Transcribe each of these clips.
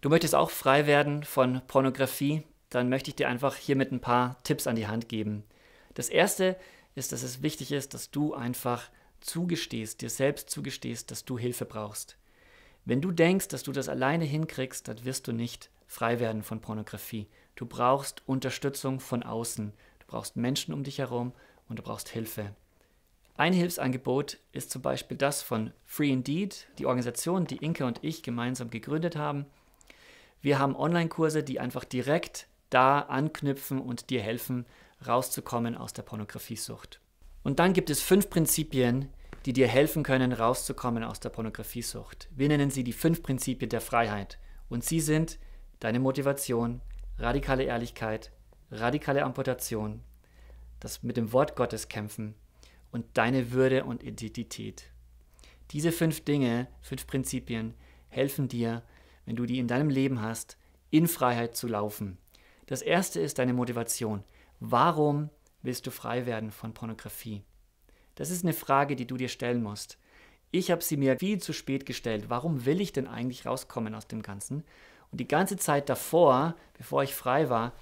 Du möchtest auch frei werden von Pornografie, dann möchte ich dir einfach hiermit ein paar Tipps an die Hand geben. Das erste ist, dass es wichtig ist, dass du einfach zugestehst, dir selbst zugestehst, dass du Hilfe brauchst. Wenn du denkst, dass du das alleine hinkriegst, dann wirst du nicht frei werden von Pornografie. Du brauchst Unterstützung von außen. Du brauchst Menschen um dich herum und du brauchst Hilfe. Ein Hilfsangebot ist zum Beispiel das von Free Indeed, die Organisation, die Inke und ich gemeinsam gegründet haben. Wir haben Online-Kurse, die einfach direkt da anknüpfen und dir helfen, rauszukommen aus der Pornografiesucht. Und dann gibt es fünf Prinzipien, die dir helfen können, rauszukommen aus der Pornografiesucht. Wir nennen sie die fünf Prinzipien der Freiheit. Und sie sind deine Motivation, radikale Ehrlichkeit, radikale Amputation, das mit dem Wort Gottes kämpfen und deine Würde und Identität. Diese fünf Dinge, fünf Prinzipien helfen dir, wenn du die in deinem Leben hast, in Freiheit zu laufen. Das erste ist deine Motivation. Warum willst du frei werden von Pornografie? Das ist eine Frage, die du dir stellen musst. Ich habe sie mir viel zu spät gestellt. Warum will ich denn eigentlich rauskommen aus dem Ganzen? Und die ganze Zeit davor, bevor ich frei war,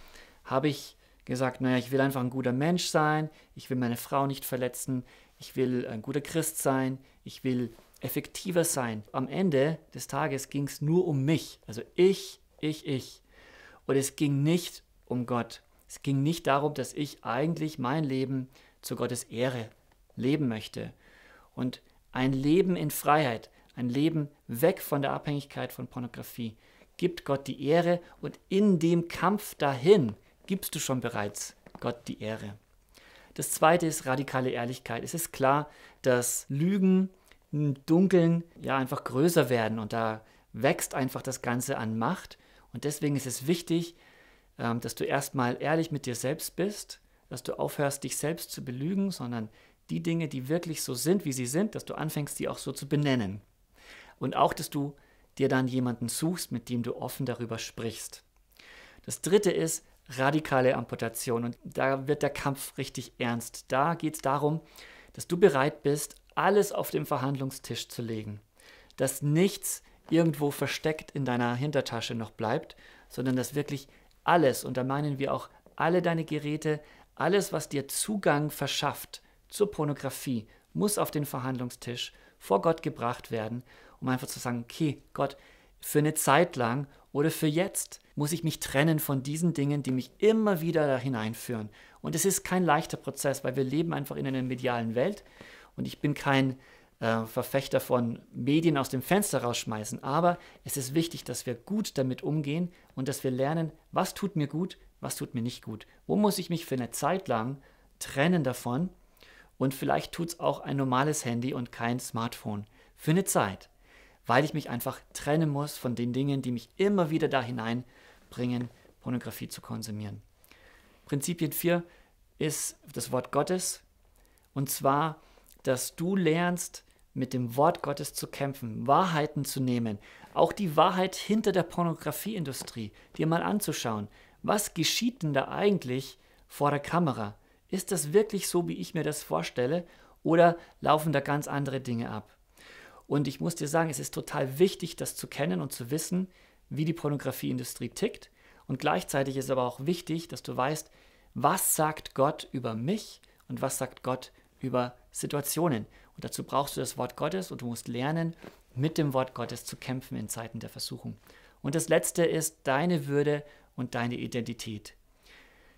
habe ich gesagt, naja, ich will einfach ein guter Mensch sein, ich will meine Frau nicht verletzen, ich will ein guter Christ sein, ich will effektiver sein. Am Ende des Tages ging es nur um mich. Also ich, ich, ich. Und es ging nicht um Gott. Es ging nicht darum, dass ich eigentlich mein Leben zu Gottes Ehre leben möchte. Und ein Leben in Freiheit, ein Leben weg von der Abhängigkeit von Pornografie, gibt Gott die Ehre und in dem Kampf dahin gibst du schon bereits Gott die Ehre. Das zweite ist radikale Ehrlichkeit. Es ist klar, dass Lügen Dunkeln ja einfach größer werden und da wächst einfach das Ganze an Macht. Und deswegen ist es wichtig, ähm, dass du erstmal ehrlich mit dir selbst bist, dass du aufhörst, dich selbst zu belügen, sondern die Dinge, die wirklich so sind, wie sie sind, dass du anfängst, die auch so zu benennen. Und auch, dass du dir dann jemanden suchst, mit dem du offen darüber sprichst. Das dritte ist radikale Amputation. Und da wird der Kampf richtig ernst. Da geht es darum, dass du bereit bist, alles auf dem Verhandlungstisch zu legen, dass nichts irgendwo versteckt in deiner Hintertasche noch bleibt, sondern dass wirklich alles, und da meinen wir auch alle deine Geräte, alles, was dir Zugang verschafft zur Pornografie, muss auf den Verhandlungstisch vor Gott gebracht werden, um einfach zu sagen, okay, Gott, für eine Zeit lang oder für jetzt muss ich mich trennen von diesen Dingen, die mich immer wieder da hineinführen. Und es ist kein leichter Prozess, weil wir leben einfach in einer medialen Welt und ich bin kein äh, Verfechter von Medien aus dem Fenster rausschmeißen, aber es ist wichtig, dass wir gut damit umgehen und dass wir lernen, was tut mir gut, was tut mir nicht gut. Wo muss ich mich für eine Zeit lang trennen davon? Und vielleicht tut es auch ein normales Handy und kein Smartphone. Für eine Zeit. Weil ich mich einfach trennen muss von den Dingen, die mich immer wieder da hineinbringen, Pornografie zu konsumieren. Prinzipien 4 ist das Wort Gottes. Und zwar dass du lernst, mit dem Wort Gottes zu kämpfen, Wahrheiten zu nehmen, auch die Wahrheit hinter der Pornografieindustrie dir mal anzuschauen. Was geschieht denn da eigentlich vor der Kamera? Ist das wirklich so, wie ich mir das vorstelle? Oder laufen da ganz andere Dinge ab? Und ich muss dir sagen, es ist total wichtig, das zu kennen und zu wissen, wie die Pornografieindustrie tickt. Und gleichzeitig ist aber auch wichtig, dass du weißt, was sagt Gott über mich und was sagt Gott über Situationen. Und dazu brauchst du das Wort Gottes und du musst lernen, mit dem Wort Gottes zu kämpfen in Zeiten der Versuchung. Und das Letzte ist deine Würde und deine Identität.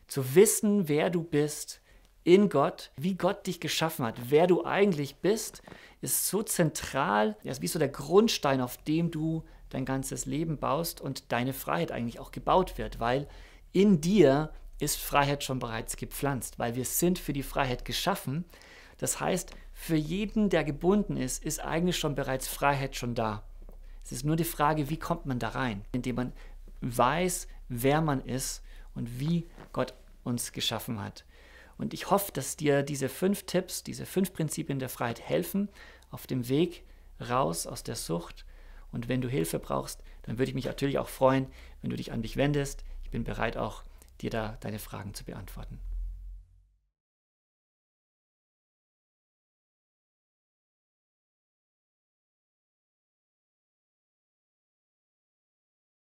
Zu wissen, wer du bist in Gott, wie Gott dich geschaffen hat, wer du eigentlich bist, ist so zentral, ist wie so der Grundstein, auf dem du dein ganzes Leben baust und deine Freiheit eigentlich auch gebaut wird, weil in dir ist Freiheit schon bereits gepflanzt, weil wir sind für die Freiheit geschaffen. Das heißt, für jeden, der gebunden ist, ist eigentlich schon bereits Freiheit schon da. Es ist nur die Frage, wie kommt man da rein, indem man weiß, wer man ist und wie Gott uns geschaffen hat. Und ich hoffe, dass dir diese fünf Tipps, diese fünf Prinzipien der Freiheit helfen auf dem Weg raus aus der Sucht. Und wenn du Hilfe brauchst, dann würde ich mich natürlich auch freuen, wenn du dich an mich wendest. Ich bin bereit, auch dir da deine Fragen zu beantworten.